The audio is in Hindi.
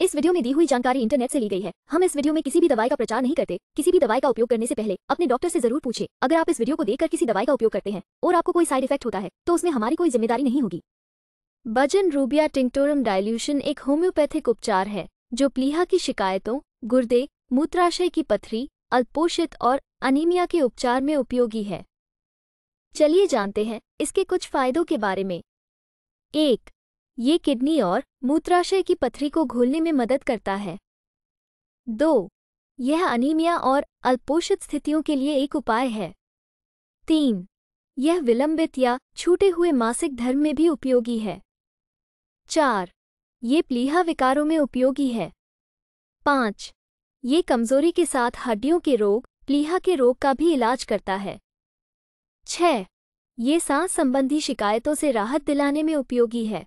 इस वीडियो में दी हुई जानकारी इंटरनेट से ली गई है हम इस वीडियो में किसी भी दवाई का प्रचार नहीं करते किसी भी दवाई का उपयोग करने से पहले अपने डॉक्टर से जरूर पूछे अगर आप इस वीडियो को देखकर किसी दवाई का उपयोग करते हैं और आपको कोई साइड इफेक्ट होता है तो उसमें हमारी कोई जिम्मेदारी नहीं होगी बजन रूबिया टिंक्टोरम डायल्यूशन एक होम्योपैथिक उपचार है जो प्लीहा की शिकायतों गुर्दे मूत्राशय की पथरी अल्पोषित और अनिमिया के उपचार में उपयोगी है चलिए जानते हैं इसके कुछ फायदों के बारे में एक ये किडनी और मूत्राशय की पथरी को घोलने में मदद करता है दो यह अनीमिया और अल्पोषित स्थितियों के लिए एक उपाय है तीन यह विलंबित या छूटे हुए मासिक धर्म में भी उपयोगी है चार ये प्लीहा विकारों में उपयोगी है पाँच ये कमजोरी के साथ हड्डियों के रोग प्लीहा के रोग का भी इलाज करता है छह ये सांस संबंधी शिकायतों से राहत दिलाने में उपयोगी है